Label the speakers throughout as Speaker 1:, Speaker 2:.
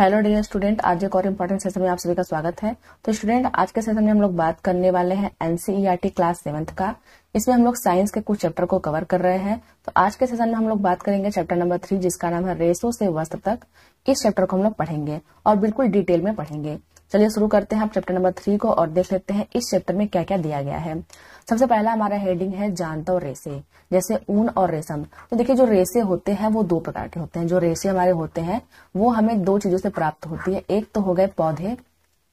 Speaker 1: hello dear student आज एक और इम्पोर्टेंट सेशन में आप सभी का स्वागत है तो स्टूडेंट आज के सेशन में हम लोग बात करने वाले हैं एनसीईआरटी क्लास सेवंथ का इसमें हम लोग साइंस के कुछ चैप्टर को कवर कर रहे हैं तो आज के सेशन में हम लोग बात करेंगे चैप्टर नंबर थ्री जिसका नाम है रेसो से वस्त्र तक इस चैप्टर को हम लोग पढ़ेंगे और बिल्कुल डिटेल में पढ़ेंगे चलिए शुरू करते हैं आप चैप्टर नंबर थ्री को और देख लेते हैं इस चैप्टर में क्या क्या दिया गया है सबसे पहला हमारा हेडिंग है जानता और रेसे जैसे ऊन और रेशम तो देखिए जो रेसे होते हैं वो दो प्रकार के होते हैं जो रेसे हमारे होते हैं वो हमें दो चीजों से प्राप्त होती है एक तो हो गए पौधे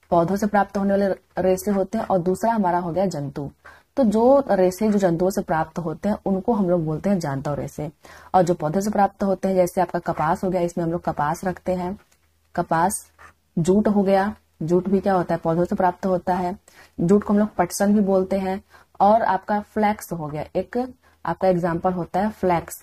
Speaker 1: पौधों से प्राप्त होने वाले रेसे होते हैं और दूसरा हमारा हो गया जंतु तो जो रेसे जो जंतुओं से प्राप्त होते हैं उनको हम लोग बोलते हैं जानता और रेसे और जो पौधे से प्राप्त होते हैं जैसे आपका कपास हो गया इसमें हम लोग कपास रखते हैं कपास जूट हो गया जूट भी क्या होता है पौधों से प्राप्त होता है जूट को हम लोग पटसन भी बोलते हैं और आपका फ्लैक्स हो गया एक आपका एग्जाम्पल होता है फ्लैक्स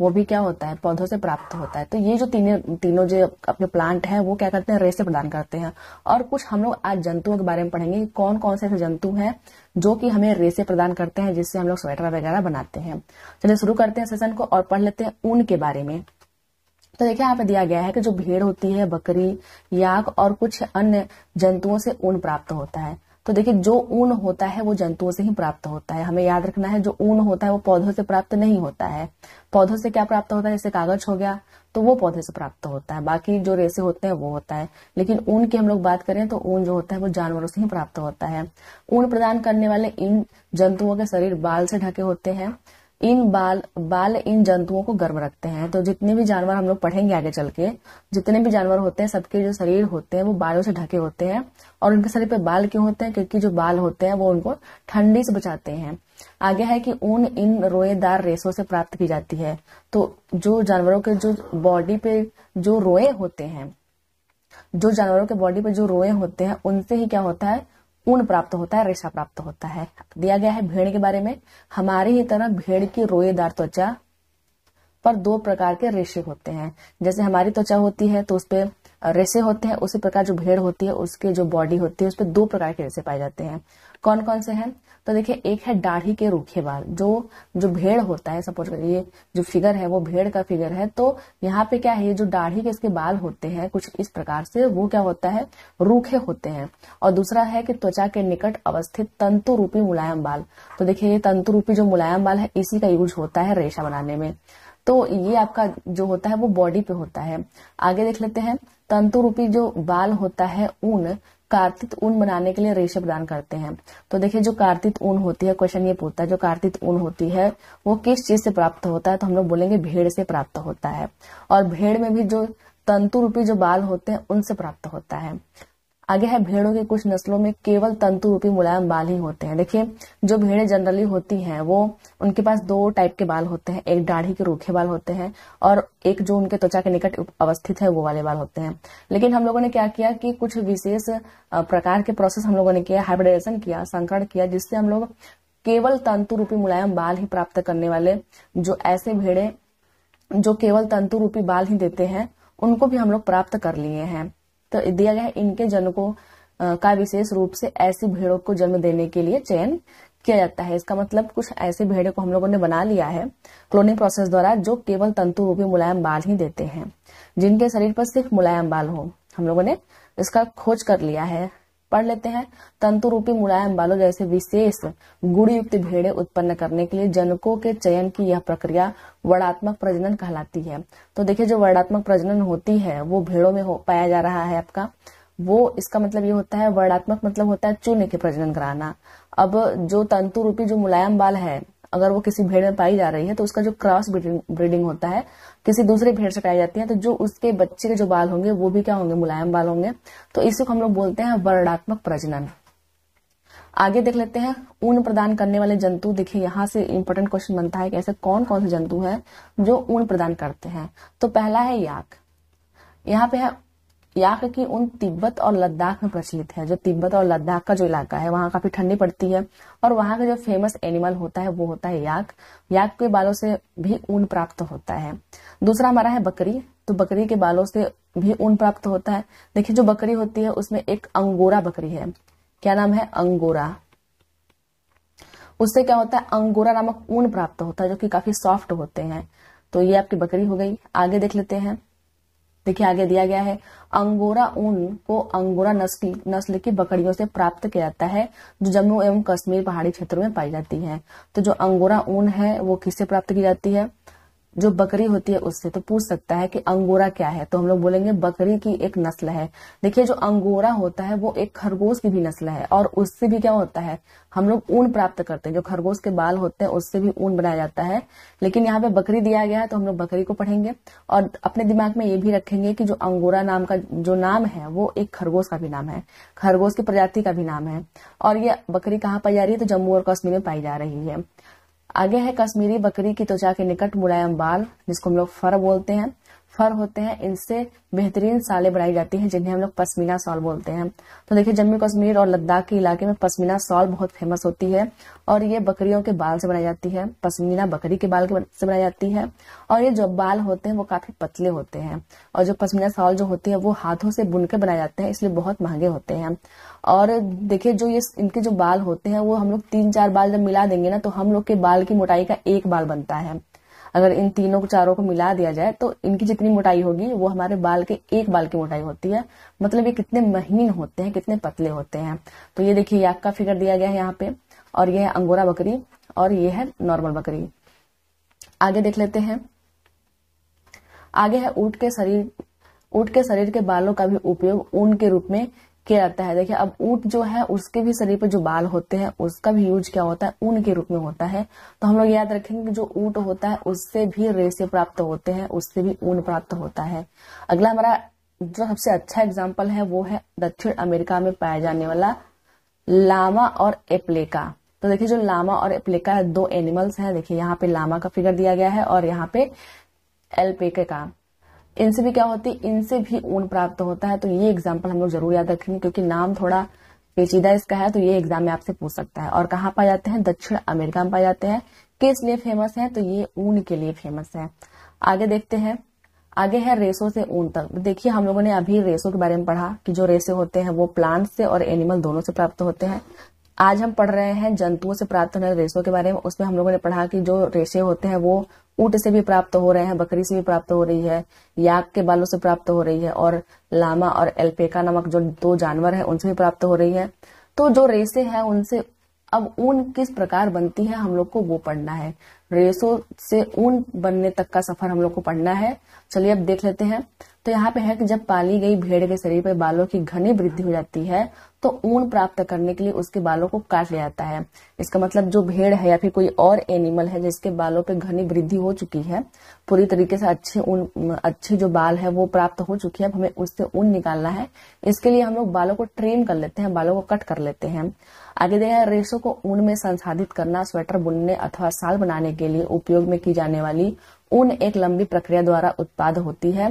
Speaker 1: वो भी क्या होता है पौधों से प्राप्त होता है तो ये जो तीनों तीनों जो अपने प्लांट हैं वो क्या करते हैं रेसे प्रदान करते हैं और कुछ हम लोग आज जंतुओं के बारे में पढ़ेंगे कौन कौन से ऐसे जंतु हैं जो कि हमें रेसे प्रदान करते हैं जिससे हम लोग स्वेटर वगैरह बनाते हैं चलिए शुरू करते हैं सेशन को और पढ़ लेते हैं ऊन के बारे में तो देखिए यहाँ पे दिया गया है कि जो भीड़ होती है बकरी याक और कुछ अन्य जंतुओं से ऊन प्राप्त होता है तो देखिए जो ऊन होता है वो जंतुओं से ही प्राप्त होता है हमें याद रखना है जो ऊन होता है वो पौधों से प्राप्त नहीं होता है पौधों से क्या प्राप्त होता है जैसे कागज हो गया तो वो पौधे से प्राप्त होता है बाकी जो रेसे होते हैं वो होता है लेकिन ऊन की हम लोग बात करें तो ऊन जो होता है वो जानवरों से ही प्राप्त होता है ऊन प्रदान करने वाले इन जंतुओं के शरीर बाल से ढके होते हैं इन बाल बाल इन जंतुओं को गर्म रखते हैं तो जितने भी जानवर हम लोग पढ़ेंगे आगे चल के जितने भी जानवर होते हैं सबके जो शरीर होते हैं वो बालों से ढके होते हैं और उनके शरीर पे बाल क्यों होते हैं क्योंकि जो बाल होते हैं वो उनको ठंडी से बचाते हैं आगे है कि ऊन इन रोएदार रेसों से प्राप्त की जाती है तो जो जानवरों के जो बॉडी पे जो रोए होते हैं जो जानवरों के बॉडी पे जो रोए होते हैं उनसे ही क्या होता है ऊन प्राप्त होता है रेशा प्राप्त होता है दिया गया है भेड़ के बारे में हमारे ही तरह भेड़ की रोएदार त्वचा पर दो प्रकार के रेशे होते हैं जैसे हमारी त्वचा होती है तो उसपे रेशे होते हैं उसी प्रकार जो भेड़ होती है उसके जो बॉडी होती है उसपे दो प्रकार के रेशे पाए जाते हैं कौन कौन से हैं तो देखिए एक है दाढ़ी के रूखे बाल जो जो भेड़ होता है सपोज ये जो फिगर है वो भेड़ का फिगर है तो यहाँ पे क्या है ये जो दाढ़ी के इसके बाल होते हैं कुछ इस प्रकार से वो क्या होता है रूखे होते हैं और दूसरा है कि त्वचा के निकट अवस्थित तंतु रूपी मुलायम बाल तो देखिये ये तंतु रूपी जो मुलायम बाल है इसी का यूज होता है रेशा बनाने में तो ये आपका जो होता है वो बॉडी पे होता है आगे देख लेते हैं तंतु रूपी जो बाल होता है ऊन कार्तिक ऊन बनाने के लिए रेशे प्रदान करते हैं तो देखिए जो कार्तिक ऊन होती है क्वेश्चन ये पूछता है जो कार्तिक ऊन होती है वो किस चीज से प्राप्त होता है तो हम लोग बोलेंगे भेड़ से प्राप्त होता है और भेड़ में भी जो तंतु रूपी जो बाल होते हैं उनसे प्राप्त होता है आगे है भेड़ों के कुछ नस्लों में केवल तंतु रूपी मुलायम बाल ही होते हैं देखिए जो भेड़ें जनरली होती हैं वो उनके पास दो टाइप के बाल होते हैं एक दाढ़ी के रूखे बाल होते हैं और एक जो उनके त्वचा के निकट अवस्थित है वो वाले बाल होते हैं लेकिन हम लोगों ने क्या किया कि कुछ विशेष प्रकार के प्रोसेस हम लोगों ने किया हाइब्रिडाइजेशन किया संकरण किया जिससे हम लोग केवल तंतु रूपी मुलायम बाल ही प्राप्त करने वाले जो ऐसे भेड़े जो केवल तंतु रूपी बाल ही देते हैं उनको भी हम लोग प्राप्त कर लिए हैं तो दिया गया है इनके को का विशेष रूप से ऐसी भेड़ों को जन्म देने के लिए चयन किया जाता है इसका मतलब कुछ ऐसे भेड़े को हम लोगों ने बना लिया है क्लोनिंग प्रोसेस द्वारा जो केवल तंतु रूपी मुलायम बाल ही देते हैं जिनके शरीर पर सिर्फ मुलायम बाल हो हम लोगों ने इसका खोज कर लिया है पढ़ लेते हैं तंतु रूपी मुलायम बालों जैसे विशेष गुड़युक्त भेड़े उत्पन्न करने के लिए जनकों के चयन की यह प्रक्रिया वर्णात्मक प्रजनन कहलाती है तो देखिये जो वर्णात्मक प्रजनन होती है वो भेड़ों में हो पाया जा रहा है आपका वो इसका मतलब ये होता है वर्णात्मक मतलब होता है चूने के प्रजनन कराना अब जो तंतु रूपी जो मुलायम बाल है अगर वो किसी भेड़ में पाई जा रही है तो उसका जो क्रॉस ब्रीडिंग होता है किसी दूसरे भेड़ से पाई जाती है तो जो उसके बच्चे के जो बाल होंगे वो भी क्या होंगे मुलायम बाल होंगे तो इसी को हम लोग बोलते हैं वर्णात्मक प्रजनन आगे देख लेते हैं ऊन प्रदान करने वाले जंतु देखिए यहाँ से इंपॉर्टेंट क्वेश्चन बनता है कि ऐसे कौन कौन से जंतु हैं जो ऊन प्रदान करते हैं तो पहला है याक यहाँ पे है याक की ऊन तिब्बत और लद्दाख में प्रचलित है जो तिब्बत और लद्दाख का जो इलाका है वहां काफी ठंडी पड़ती है और वहां का जो फेमस एनिमल होता है वो होता है याक याक के बालों से भी ऊन प्राप्त होता है दूसरा हमारा है बकरी तो बकरी के बालों से भी ऊन प्राप्त होता है देखिए जो बकरी होती है उसमें एक अंगोरा बकरी है क्या नाम है अंगोरा उससे क्या होता है अंगोरा नामक ऊन प्राप्त होता है जो कि काफी सॉफ्ट होते हैं तो ये आपकी बकरी हो गई आगे देख लेते हैं देखिए आगे दिया गया है अंगोरा ऊन को अंगोरा नस्ल नस्ल की बकरियों से प्राप्त किया जाता है जो जम्मू एवं कश्मीर पहाड़ी क्षेत्रों में पाई जाती है तो जो अंगोरा ऊन है वो किससे प्राप्त की जाती है जो बकरी होती है उससे तो पूछ सकता है कि अंगोरा क्या है तो हम लोग बोलेंगे बकरी की एक नस्ल है देखिए जो अंगोरा होता है वो एक खरगोश की भी नस्ल है और उससे भी क्या होता है हम लोग ऊन प्राप्त करते हैं जो खरगोश के बाल होते हैं उससे भी ऊन बनाया जाता है लेकिन यहाँ पे बकरी दिया गया है तो हम लोग बकरी को पढ़ेंगे और अपने दिमाग में ये भी रखेंगे कि जो अंगोरा नाम का जो नाम है वो एक खरगोश का भी नाम है खरगोश की प्रजाति का भी नाम है और ये बकरी कहाँ पाई जा रही है तो जम्मू और कश्मीर में पाई जा रही है आगे है कश्मीरी बकरी की त्वचा के निकट मुलायम बाल जिसको हम लोग फर बोलते हैं फर होते हैं इनसे बेहतरीन साले बनाई जाती हैं जिन्हें हम लोग पश्मीना सॉल बोलते हैं तो देखिए जम्मू कश्मीर और लद्दाख के इलाके में पश्मीना सॉल बहुत फेमस होती है और ये बकरियों के बाल से बनाई जाती है पश्मीना बकरी के बाल के से बनाई जाती है और ये जो बाल होते हैं वो काफी पतले होते हैं और जो पश्मीना सॉल जो होती है वो हाथों से बुनकर बनाए जाते हैं इसलिए बहुत महंगे होते हैं और देखिये जो ये इनके जो बाल होते हैं वो हम लोग तीन चार बाल जब मिला देंगे ना तो हम लोग के बाल की मोटाई का एक बाल बनता है अगर इन तीनों को चारों को मिला दिया जाए तो इनकी जितनी मोटाई होगी वो हमारे बाल के एक बाल की मोटाई होती है मतलब ये कितने महीन होते हैं कितने पतले होते हैं तो ये देखिए याक का फिगर दिया गया है यहाँ पे और ये है अंगोरा बकरी और ये है नॉर्मल बकरी आगे देख लेते हैं आगे है ऊट के शरीर ऊट के शरीर के बालों का भी उपयोग ऊन के रूप में किया जाता है देखिए अब ऊट जो है उसके भी शरीर पर जो बाल होते हैं उसका भी यूज क्या होता है ऊन के रूप में होता है तो हम लोग याद रखेंगे कि जो ऊट होता है उससे भी रेसे प्राप्त होते हैं उससे भी ऊन प्राप्त होता है अगला हमारा जो सबसे अच्छा एग्जाम्पल है वो है दक्षिण अमेरिका में पाया जाने वाला लामा और एप्लेका तो देखिए जो लामा और एप्लेका दो एनिमल्स हैं देखिए यहाँ पे लामा का फिगर दिया गया है और यहाँ पे एल्पेके का इनसे भी क्या होती है इनसे भी ऊन प्राप्त होता है तो ये एग्जाम्पल हम लोग जरूर याद रखेंगे क्योंकि नाम थोड़ा पेचीदा इसका है तो ये एग्जाम में आपसे पूछ सकता है और कहाँ पाए जाते हैं दक्षिण अमेरिका में पाए जाते हैं किस लिए फेमस है तो ये ऊन के लिए फेमस है आगे देखते हैं आगे है रेसों से ऊन तक देखिए हम लोगों ने अभी रेसों के बारे में पढ़ा कि जो रेसे होते हैं वो प्लांट से और एनिमल दोनों से प्राप्त होते हैं आज हम पढ़ रहे हैं जंतुओं से प्राप्त होने रेशों के बारे में उसमें हम लोगों ने पढ़ा कि जो रेशे होते हैं वो ऊट से भी प्राप्त हो रहे हैं बकरी से भी प्राप्त हो रही है याक के बालों से प्राप्त हो रही है और लामा और एल्पेका नामक जो दो जानवर है उनसे भी प्राप्त हो रही है तो जो रेसे हैं उनसे अब ऊन किस प्रकार बनती है हम लोग को वो पढ़ना है रेशो से ऊन बनने तक का सफर हम लोग को पढ़ना है चलिए अब देख लेते हैं तो यहाँ पे है कि जब पाली गई भेड़ के शरीर पर बालों की घनी वृद्धि हो जाती है तो ऊन प्राप्त करने के लिए उसके बालों को काट लिया जाता है इसका मतलब जो भेड़ है या फिर कोई और एनिमल है जिसके बालों पर घनी वृद्धि हो चुकी है पूरी तरीके से अच्छे ऊन अच्छे जो बाल है वो प्राप्त हो चुकी है अब हमें उससे ऊन निकालना है इसके लिए हम लोग बालों को ट्रेन कर लेते हैं बालों को कट कर लेते हैं आगे देखा रेशों को ऊन में संसाधित करना स्वेटर बुनने अथवा साल बनाने के लिए उपयोग में की जाने वाली ऊन एक लंबी प्रक्रिया द्वारा उत्पाद होती है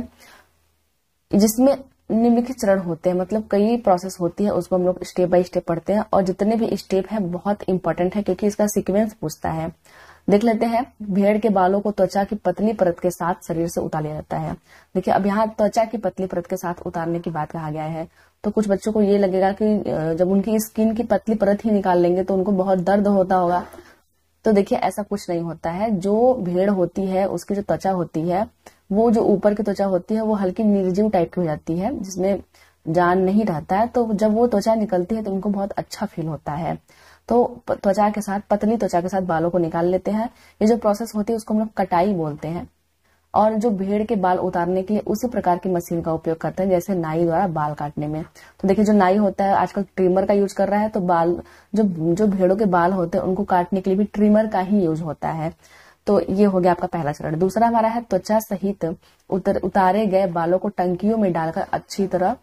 Speaker 1: जिसमें निम्नलिखित चरण होते हैं मतलब कई प्रोसेस होती है उसको हम लोग स्टेप बाय स्टेप पढ़ते हैं और जितने भी स्टेप है बहुत इंपॉर्टेंट है क्योंकि इसका सीक्वेंस पूछता है देख लेते हैं भेड़ के बालों को त्वचा की पतली परत के साथ शरीर से उतार लिया जाता है देखिए अब यहाँ त्वचा की पतली परत के साथ उतारने की बात कहा गया है तो कुछ बच्चों को ये लगेगा कि जब उनकी स्किन की पतली परत ही निकाल लेंगे तो उनको बहुत दर्द होता होगा तो देखिए ऐसा कुछ नहीं होता है जो भेड़ होती है उसकी जो त्वचा होती है वो जो ऊपर की त्वचा होती है वो हल्की निर्जीव टाइप की हो जाती है जिसमें जान नहीं रहता है तो जब वो त्वचा निकलती है तो उनको बहुत अच्छा फील होता है तो त्वचा के साथ पतली त्वचा के साथ बालों को निकाल लेते हैं ये जो प्रोसेस होती है उसको हम लोग कटाई बोलते हैं और जो भेड़ के बाल उतारने के लिए उसी प्रकार की मशीन का उपयोग करते हैं जैसे नाई द्वारा बाल काटने में तो देखिए जो नाई होता है आजकल ट्रिमर का यूज कर रहा है तो बाल जो जो भेड़ों के बाल होते हैं उनको काटने के लिए भी ट्रिमर का ही यूज होता है तो ये हो गया आपका पहला चरण दूसरा हमारा है त्वचा सहित उतर, उतारे गए बालों को टंकियों में डालकर अच्छी तरह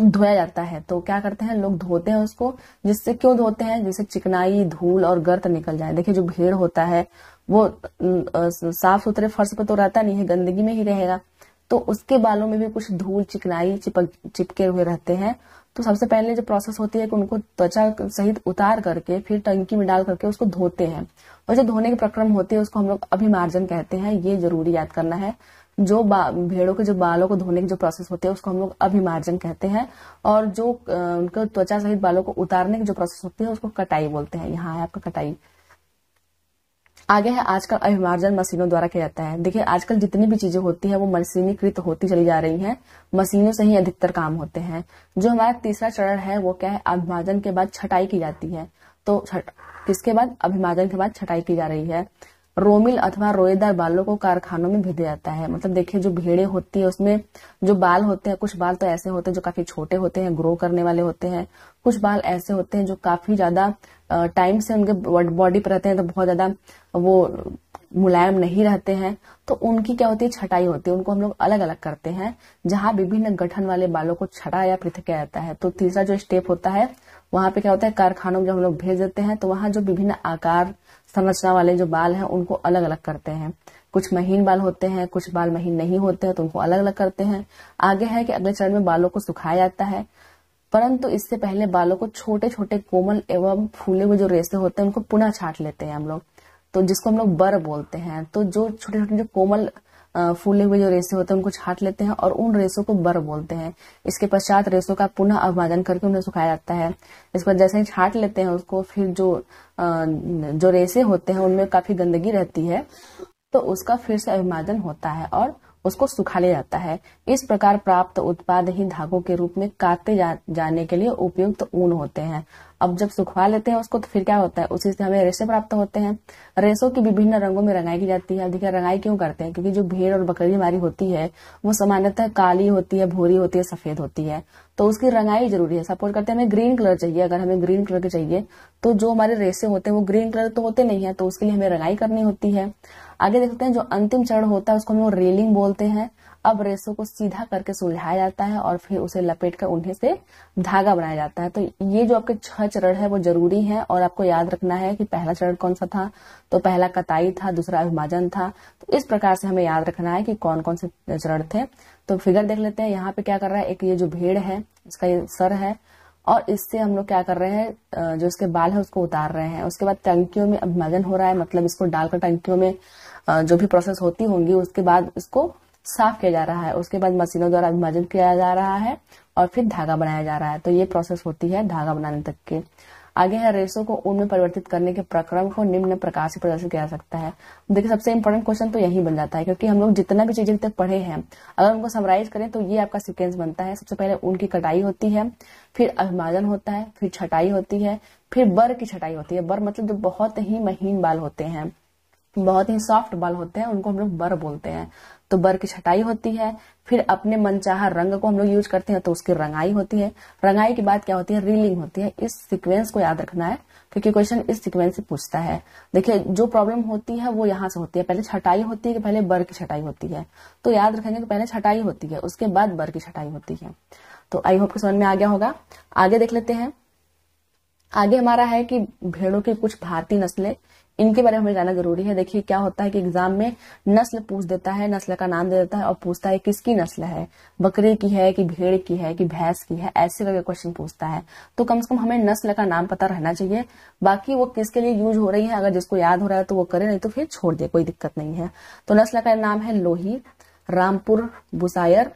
Speaker 1: धोया जाता है तो क्या करते हैं लोग धोते हैं उसको जिससे क्यों धोते हैं जिससे चिकनाई धूल और गर्त निकल जाए देखिए जो भेड़ होता है वो साफ सुथरे फर्श पर तो रहता नहीं है गंदगी में ही रहेगा तो उसके बालों में भी कुछ धूल चिकनाई चिपक चिपके हुए रहते हैं तो सबसे पहले जो प्रोसेस होती है कि उनको त्वचा सहित उतार करके फिर टंकी में डाल करके उसको धोते हैं और जो धोने के प्रक्रम होते हैं उसको हम लोग अभिमार्जन कहते हैं ये जरूरी याद करना है जो भेड़ों के जो बालों को धोने की जो प्रोसेस होती है उसको हम लोग अभिमार्जन कहते हैं और जो उनके त्वचा सहित बालों को उतारने की जो प्रोसेस होती है उसको कटाई बोलते हैं यहाँ है आपका कटाई आगे है आजकल अभिमार्जन मशीनों द्वारा किया जाता है देखिए आजकल जितनी भी चीजें होती है वो मशीनीकृत होती चली जा रही है मशीनों से ही अधिकतर काम होते हैं जो हमारा तीसरा चरण है वो क्या है अभिमार्जन के बाद छटाई की जाती है तो किसके बाद अभिमार्जन के बाद छटाई की जा रही है रोमिल अथवा रोएदार बालों को कारखानों में भेजा जाता है मतलब देखिए जो भेड़े होती है उसमें जो बाल होते हैं कुछ बाल तो ऐसे होते हैं जो काफी छोटे होते हैं ग्रो करने वाले होते हैं कुछ बाल ऐसे होते हैं जो काफी ज्यादा टाइम से उनके बॉडी पर रहते हैं तो बहुत ज्यादा वो मुलायम नहीं रहते हैं तो उनकी क्या होती है छटाई होती है उनको हम लोग अलग अलग करते हैं जहां विभिन्न गठन वाले बालों को छटा या पृथक किया जाता है तो तीसरा जो स्टेप होता है वहां पे क्या होता है कारखानों में जब हम लोग भेज देते हैं तो वहां जो विभिन्न आकार संरचना वाले जो बाल हैं उनको अलग अलग करते हैं कुछ महीन बाल होते हैं कुछ बाल महीन नहीं होते हैं तो उनको अलग अलग करते हैं आगे है कि अगले चरण में बालों को सुखाया जाता है परंतु इससे पहले बालों को छोटे छोटे कोमल एवं फूले हुए जो रेसे होते हैं उनको पुनः छाट लेते हैं हम लोग तो जिसको हम लोग बर बोलते हैं तो जो छोटे छोटे जो कोमल फूले हुए जो रेसे होते हैं उनको छाट लेते हैं और उन रेसों को बर बोलते हैं इसके पश्चात रेसों का पुनः अभिभाजन करके उन्हें सुखाया जाता है इसके बाद जैसे ही छाट लेते हैं उसको फिर जो जो रेसे होते हैं उनमें काफी गंदगी रहती है तो उसका फिर से अभिमाजन होता है और उसको सुखा लिया जाता है इस प्रकार प्राप्त उत्पाद ही धागों के रूप में काटे जा, जाने के लिए उपयुक्त ऊन होते हैं अब जब सुखवा लेते हैं उसको तो फिर क्या होता है उसी से हमें रेशे प्राप्त होते हैं रेशों की विभिन्न रंगों में रंगाई की जाती है देखिए रंगाई क्यों करते हैं क्योंकि जो भेड़ और बकरी हमारी होती है वो सामान्यतः काली होती है भूरी होती है सफेद होती है तो उसकी रंगाई जरूरी है सपोज करते हैं हमें ग्रीन कलर चाहिए अगर हमें ग्रीन कलर के चाहिए तो जो हमारे रेसे होते हैं वो ग्रीन कलर तो होते नहीं है तो उसके लिए हमें रंगाई करनी होती है आगे देखते हैं जो अंतिम चरण होता है उसको हम रेलिंग बोलते हैं अब रेशों को सीधा करके सुलझाया जाता है और फिर उसे लपेट कर उन्हें से धागा बनाया जाता है तो ये जो आपके छह चरण है वो जरूरी है और आपको याद रखना है कि पहला चरण कौन सा था तो पहला कताई था दूसरा अभिभाजन था तो इस प्रकार से हमें याद रखना है कि कौन कौन से चरण थे तो फिगर देख लेते हैं यहाँ पे क्या कर रहा है एक ये जो भेड़ है इसका ये सर है और इससे हम लोग क्या कर रहे हैं जो इसके बाल है उसको उतार रहे हैं उसके बाद टंकियों में अभिभाजन हो रहा है मतलब इसको डालकर टंकियों में जो भी प्रोसेस होती होंगी उसके बाद इसको साफ किया जा रहा है उसके बाद मशीनों द्वारा विभाजन किया जा रहा है और फिर धागा बनाया जा रहा है तो ये प्रोसेस होती है धागा बनाने तक के आगे है रेशों को ऊन में परिवर्तित करने के प्रक्रम को निम्न प्रकार से प्रदर्शित किया जा सकता है देखिए सबसे इम्पोर्टेंट क्वेश्चन तो यही बन जाता है क्योंकि हम लोग जितना भी चीजें तक पढ़े हैं अगर उनको समराइज करें तो ये आपका सिक्वेंस बनता है सबसे पहले ऊन की कटाई होती है फिर अभिमाजन होता है फिर छटाई होती है फिर बर की छटाई होती है बर मतलब जो बहुत ही महीन बाल होते हैं बहुत ही सॉफ्ट बाल होते हैं उनको हम लोग बर बोलते हैं तो बर की छटाई होती है फिर अपने मनचाहा रंग को हम लोग यूज करते हैं तो उसकी रंगाई होती है रंगाई के बाद क्या होती है रीलिंग होती है इस सीक्वेंस को याद रखना है क्योंकि क्वेश्चन इस सीक्वेंस से पूछता है देखिए जो प्रॉब्लम होती है वो यहाँ से होती है पहले छटाई होती है कि पहले बर की छटाई होती है तो याद रखेंगे कि पहले छटाई होती है उसके बाद बर की छटाई होती है तो आई होप के समझ में आ गया होगा आगे देख लेते हैं आगे हमारा है कि भेड़ों की कुछ भारतीय नस्लें इनके बारे में हमें जाना जरूरी है देखिए क्या होता है कि एग्जाम में नस्ल पूछ देता है नस्ल का नाम दे देता है और पूछता है किसकी नस्ल है बकरी की है कि भेड़ की है कि भैंस की है ऐसे करके क्वेश्चन पूछता है तो कम से कम हमें नस्ल का नाम पता रहना चाहिए बाकी वो किसके लिए यूज हो रही है अगर जिसको याद हो रहा है तो वो करे नहीं तो फिर छोड़ दे कोई दिक्कत नहीं है तो नस्ल का नाम है लोही रामपुर बुसायर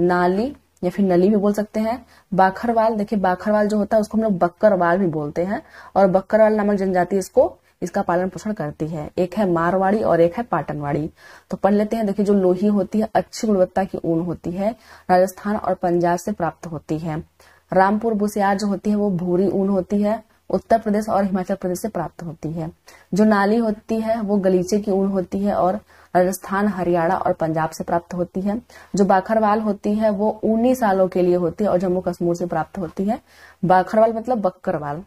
Speaker 1: नाली या फिर नली भी बोल सकते हैं बाखरवाल देखिए बाखरवाल जो होता है उसको हम लोग बक्करवाल भी बोलते हैं और बक्करवाल नामक जनजाति इसको इसका पालन पोषण करती है एक है मारवाड़ी और एक है पाटनवाड़ी तो पढ़ लेते हैं देखिए जो लोही होती है अच्छी गुणवत्ता की ऊन होती है राजस्थान और पंजाब से प्राप्त होती है रामपुर बुसियार जो होती है वो भूरी ऊन होती है उत्तर प्रदेश और हिमाचल प्रदेश से प्राप्त होती है जो नाली होती है वो गलीचे की ऊन होती है और राजस्थान हरियाणा और पंजाब से प्राप्त होती है जो बाखरवाल होती है वो उन्नीस सालों के लिए होती है और जम्मू कश्मीर से प्राप्त होती है बाखरवाल मतलब बकरवाल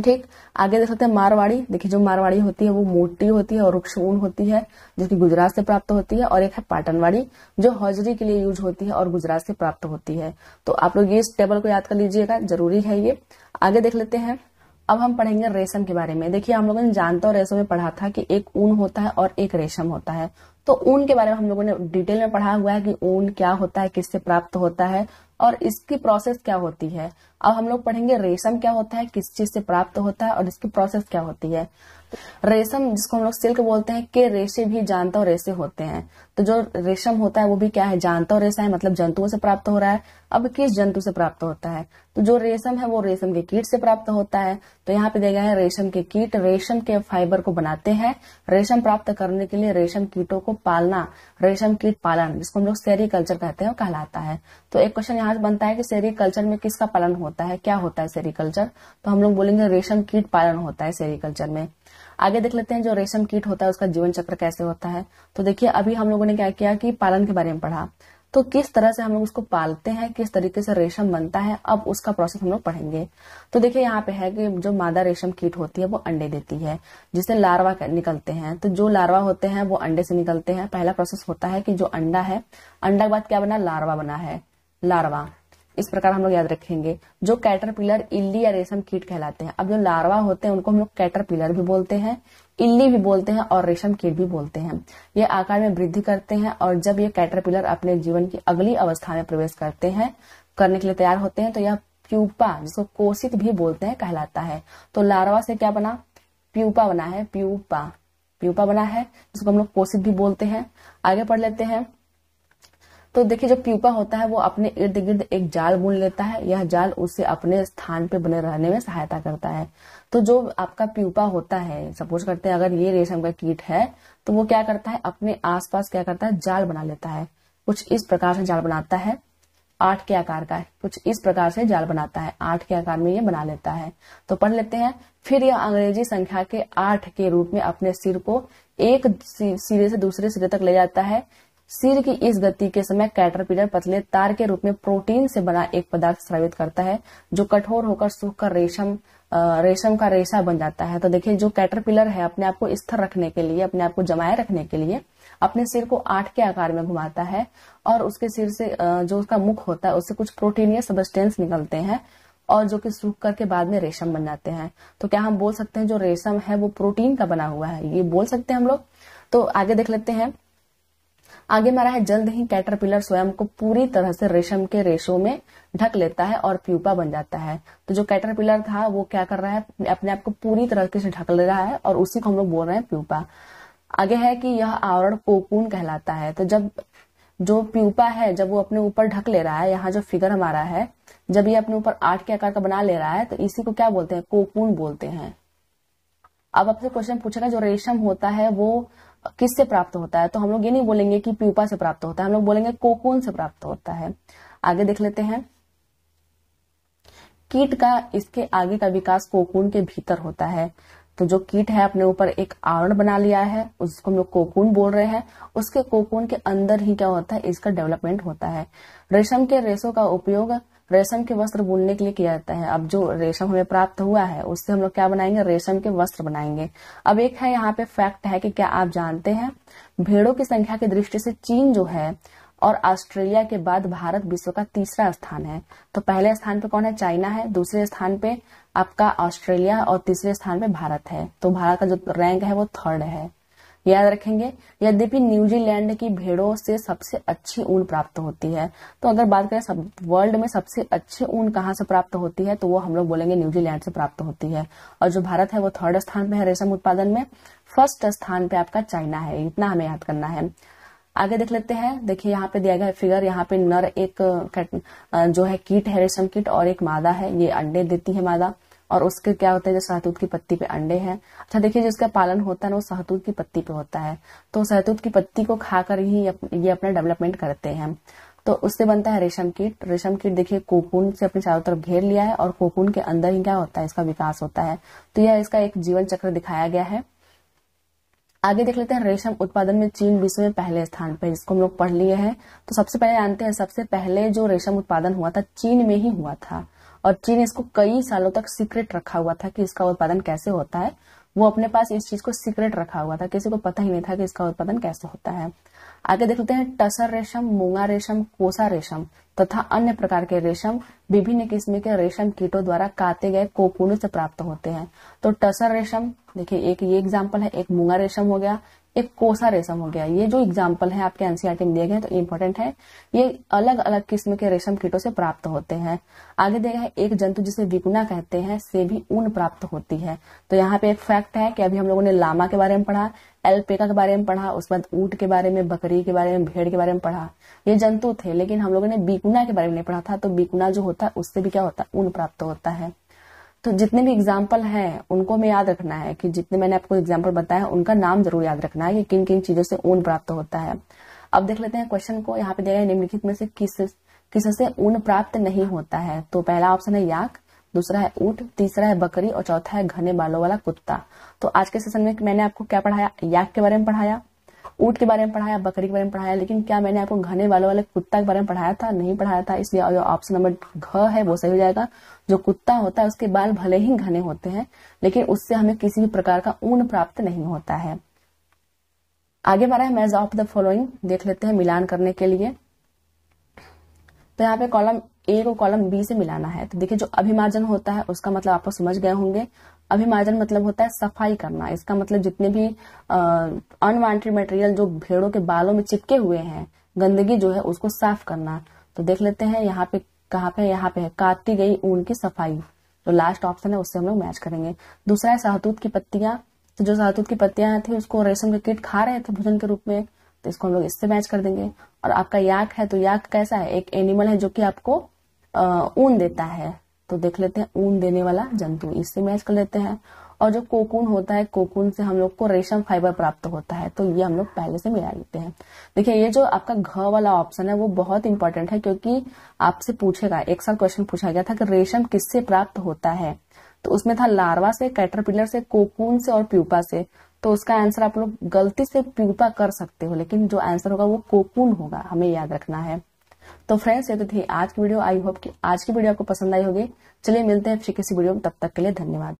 Speaker 1: ठीक आगे देख सकते हैं मारवाड़ी देखिए जो मारवाड़ी होती है वो मोटी होती है और रुक्ष ऊन होती है जो कि गुजरात से प्राप्त होती है और एक है पाटनवाड़ी जो हौजरी के लिए यूज होती है और गुजरात से प्राप्त होती है तो आप लोग ये इस टेबल को याद कर लीजिएगा जरूरी है ये आगे देख लेते हैं अब हम पढ़ेंगे रेशम के बारे में देखिए हम लोगों ने जानते और रेशम में पढ़ा था कि एक ऊन होता है और एक रेशम होता है तो ऊन के बारे में हम लोगों ने डिटेल में पढ़ा हुआ है कि ऊन क्या होता है किससे प्राप्त होता है और इसकी प्रोसेस क्या होती है अब हम लोग पढ़ेंगे रेशम क्या होता है किस चीज से प्राप्त होता है और इसकी प्रोसेस क्या होती है रेशम जिसको हम लोग सिल्क बोलते हैं के रेशे भी जानता और रेशे होते हैं तो जो रेशम होता है वो भी क्या है जानता और रेशा है मतलब जंतुओं से प्राप्त हो रहा है अब किस जंतु से प्राप्त होता है तो जो रेशम है वो रेशम के कीट से प्राप्त होता है तो यहाँ पे देखा है रेशम के कीट रेशम के फाइबर को बनाते हैं रेशम प्राप्त करने के लिए रेशम कीटों को पालना रेशम कीट पालन जिसको हम लोग सेरिकल्चर कल्चर कहते हैं कहलाता है तो एक क्वेश्चन यहाँ से बनता है कि सेरिकल्चर कल्चर में किसका पालन होता होता है क्या होता है सेरिकल्चर तो हम लोग बोलेंगे रेशम कीट पालन होता है सेरिकल्चर में आगे देख लेते हैं जो रेशम कीट होता है उसका जीवन चक्र कैसे होता है तो देखिए अभी हम लोगों ने क्या किया कि पालन के बारे में पढ़ा तो किस तरह से हम लोग उसको पालते हैं किस तरीके से रेशम बनता है अब उसका प्रोसेस हम लोग पढ़ेंगे तो देखिए यहाँ पे है कि जो मादा रेशम कीट होती है वो अंडे देती है जिससे लार्वा निकलते हैं तो जो लार्वा होते हैं वो अंडे से निकलते हैं पहला प्रोसेस होता है कि जो अंडा है अंडा के बाद क्या बना लार्वा बना है लार्वा इस प्रकार हम लोग याद रखेंगे जो कैटरपिलर इल्ली या रेशम कीट कहलाते हैं अब जो लार्वा होते हैं उनको हम लोग कैटरपिलर भी बोलते हैं इल्ली भी बोलते हैं और रेशम कीट भी बोलते हैं ये आकार में वृद्धि करते हैं और जब ये कैटरपिलर अपने जीवन की अगली अवस्था में प्रवेश करते हैं करने के लिए तैयार होते हैं तो यह प्यूपा जिसको कोशित भी बोलते हैं कहलाता है तो लार्वा से क्या बना प्यूपा बना है प्यूपा प्यूपा बना है जिसको हम लोग कोशित भी बोलते हैं आगे पढ़ लेते हैं तो देखिए जब प्यूपा होता है वो अपने इर्द गिर्द एक जाल बुन लेता है यह जाल उसे अपने स्थान पे बने रहने में सहायता करता है तो जो आपका प्यूपा होता है सपोज करते हैं अगर ये रेशम का कीट है तो वो क्या करता है अपने आसपास क्या करता है जाल बना लेता है कुछ इस प्रकार से जाल बनाता है आठ के आकार का है कुछ इस प्रकार से जाल बनाता है आठ के आकार में ये बना लेता है तो पढ़ लेते हैं फिर यह अंग्रेजी संख्या के आठ के रूप में अपने सिर को एक सिरे से दूसरे सिरे तक ले जाता है सिर की इस गति के समय कैटरपिलर पतले तार के रूप में प्रोटीन से बना एक पदार्थ स्रावित करता है जो कठोर होकर सूखकर रेशम रेशम का रेशा बन जाता है तो देखिए जो कैटरपिलर है अपने आप को स्थिर रखने के लिए अपने आप को जमाए रखने के लिए अपने सिर को आठ के आकार में घुमाता है और उसके सिर से जो उसका मुख होता है उससे कुछ प्रोटीनियस सबस्टेंस निकलते हैं और जो कि सूख करके बाद में रेशम बन जाते हैं तो क्या हम बोल सकते हैं जो रेशम है वो प्रोटीन का बना हुआ है ये बोल सकते हैं हम लोग तो आगे देख लेते हैं आगे मारा है जल्द ही कैटरपिलर स्वयं को पूरी तरह से रेशम के रेशों में ढक लेता है और प्यूपा बन जाता है तो जो कैटरपिलर था वो क्या कर रहा है अपने आप को पूरी तरह से ढक ले रहा है और उसी को हम लोग बोल रहे हैं प्यूपा आगे है कि यह आवरण कोकून कहलाता है तो जब जो प्यूपा है जब वो अपने ऊपर ढक ले रहा है यहाँ जो फिगर हमारा है जब ये अपने ऊपर आठ के आकार का बना ले रहा है तो इसी को क्या बोलते हैं कोकून बोलते हैं अब आपसे क्वेश्चन पूछेगा जो रेशम होता है वो किससे प्राप्त होता है तो हम लोग ये नहीं बोलेंगे कि प्यूपा से प्राप्त होता है हम लोग बोलेंगे कोकोन से प्राप्त होता है आगे देख लेते हैं कीट का इसके आगे का विकास कोकून के भीतर होता है तो जो कीट है अपने ऊपर एक आवरण बना लिया है उसको हम लोग कोकून बोल रहे हैं उसके कोकून के अंदर ही क्या होता है इसका डेवलपमेंट होता है रेशम के रेशों का उपयोग रेशम के वस्त्र बुनने के लिए किया जाता है अब जो रेशम हमें प्राप्त हुआ है उससे हम लोग क्या बनाएंगे रेशम के वस्त्र बनाएंगे अब एक है यहाँ पे फैक्ट है कि क्या आप जानते हैं भेड़ों की संख्या की दृष्टि से चीन जो है और ऑस्ट्रेलिया के बाद भारत विश्व का तीसरा स्थान है तो पहले स्थान पे कौन है चाइना है दूसरे स्थान पे आपका ऑस्ट्रेलिया और तीसरे स्थान पे भारत है तो भारत का जो रैंक है वो थर्ड है याद रखेंगे यद्यपि न्यूजीलैंड की भेड़ों से सबसे अच्छी ऊन प्राप्त होती है तो अगर बात करें सब वर्ल्ड में सबसे अच्छी ऊन कहाँ से प्राप्त होती है तो वो हम लोग बोलेंगे न्यूजीलैंड से प्राप्त होती है और जो भारत है वो थर्ड स्थान पे है रेशम उत्पादन में फर्स्ट स्थान पे आपका चाइना है इतना हमें याद करना है आगे देख लेते हैं देखिए यहाँ पे दिया गया फिगर यहाँ पे नर एक जो है कीट है रेशम कीट और एक मादा है ये अंडे देती है मादा और उसके क्या होता है जो सहतूत की पत्ती पे अंडे हैं अच्छा देखिए उसका पालन होता है ना वो सहतूत की पत्ती पे होता है तो सहतूत की पत्ती को खाकर ही ये अपना डेवलपमेंट करते हैं तो उससे बनता है रेशम कीट रेशम कीट देखिए कोकून से अपने चारों तरफ घेर लिया है और कोकून के अंदर ही क्या होता है इसका विकास होता है तो यह इसका एक जीवन चक्र दिखाया गया है आगे देख लेते हैं रेशम उत्पादन में चीन विश्व में पहले स्थान पर जिसको हम लोग पढ़ लिए हैं तो सबसे पहले जानते हैं सबसे पहले जो रेशम उत्पादन हुआ था चीन में ही हुआ था और चीन इसको कई सालों तक सीक्रेट रखा हुआ था कि इसका उत्पादन कैसे होता है वो अपने पास इस चीज को सीक्रेट रखा हुआ था किसी को पता ही नहीं था कि इसका उत्पादन कैसे होता है आगे देख लेते हैं टसर रेशम मूंगा रेशम कोसा रेशम तथा अन्य प्रकार के रेशम विभिन्न किस्म के रेशम कीटों द्वारा काटे गए कोकूनों से प्राप्त होते हैं तो टसर रेशम देखिए एक ये एग्जाम्पल है एक मूंगा रेशम हो गया एक कोसा रेशम हो गया ये जो एग्जाम्पल है आपके एनसीआरटी e में दिए गए तो इम्पोर्टेंट है ये अलग अलग किस्म के रेशम कीटों से प्राप्त होते हैं आगे दिया है एक जंतु जिसे विकुना कहते हैं से भी ऊन प्राप्त होती है तो यहाँ पे एक फैक्ट है कि अभी हम लोगों ने लामा के बारे में पढ़ा एलपेका के बारे में पढ़ा उसके बाद ऊट के बारे में बकरी के बारे में भेड़ के बारे में पढ़ा ये जंतु थे लेकिन हम लोगों ने बीकुना के बारे में नहीं पढ़ा था तो बीकुना जो होता है उससे भी क्या होता है ऊन प्राप्त होता है तो जितने भी एग्जाम्पल हैं उनको हमें याद रखना है कि जितने मैंने आपको एग्जाम्पल बताया उनका नाम जरूर याद रखना है कि किन किन चीजों से ऊन प्राप्त होता है अब देख लेते हैं क्वेश्चन को यहाँ पे देगा निम्नलिखित में से किस किससे ऊन प्राप्त नहीं होता है तो पहला ऑप्शन है याक दूसरा है ऊट तीसरा है बकरी और चौथा है घने बालों वाला कुत्ता तो आज के सेशन में मैंने आपको क्या पढ़ाया याक के बारे में पढ़ाया ऊँट के बारे में पढ़ाया बकरी के बारे में पढ़ाया लेकिन क्या मैंने आपको घने वाले वाले कुत्ता के बारे में पढ़ाया था नहीं पढ़ाया था इसलिए जो ऑप्शन नंबर घ है वो सही हो जाएगा जो कुत्ता होता है उसके बाल भले ही घने होते हैं लेकिन उससे हमें किसी भी प्रकार का ऊन प्राप्त नहीं होता है आगे बढ़ा है मैज ऑफ द फॉलोइंग देख लेते हैं मिलान करने के लिए तो यहाँ पे कॉलम ए को कॉलम बी से मिलाना है तो देखिए जो अभिमार्जन होता है उसका मतलब आप समझ गए होंगे अभिमार्जन मतलब होता है सफाई करना इसका मतलब जितने भी अनवांटेड मटेरियल जो भेड़ों के बालों में चिपके हुए हैं गंदगी जो है उसको साफ करना तो देख लेते हैं यहाँ पे कहाँ पे यहाँ पे है काटी गई ऊन की सफाई जो लास्ट ऑप्शन है उससे हम लोग मैच करेंगे दूसरा है सहतूत की पत्तियां तो जो सहतूत की पत्तियां थी उसको रेशम के किट खा रहे थे भोजन के रूप में तो इसको हम लोग इससे मैच कर देंगे और आपका याक है तो याक कैसा है एक एनिमल है जो कि आपको ऊन देता है तो देख लेते हैं ऊन देने वाला जंतु इससे मैच कर लेते हैं और जो कोकून होता है कोकून से हम लोग को रेशम फाइबर प्राप्त होता है तो ये हम लोग पहले से मिला लेते हैं देखिए ये जो आपका घ वाला ऑप्शन है वो बहुत इंपॉर्टेंट है क्योंकि आपसे पूछेगा एक साल क्वेश्चन पूछा गया था कि रेशम किससे प्राप्त होता है तो उसमें था लार्वा से कैटरपिलर से कोकून से और प्यूपा से तो उसका आंसर आप लोग गलती से प्यूपा कर सकते हो लेकिन जो आंसर होगा वो कोकून होगा हमें याद रखना है तो फ्रेंड्स ये तो थी आज की वीडियो आई होप कि आज की वीडियो आपको पसंद आई होगी चलिए मिलते हैं फिर किसी वीडियो में तब तक के लिए धन्यवाद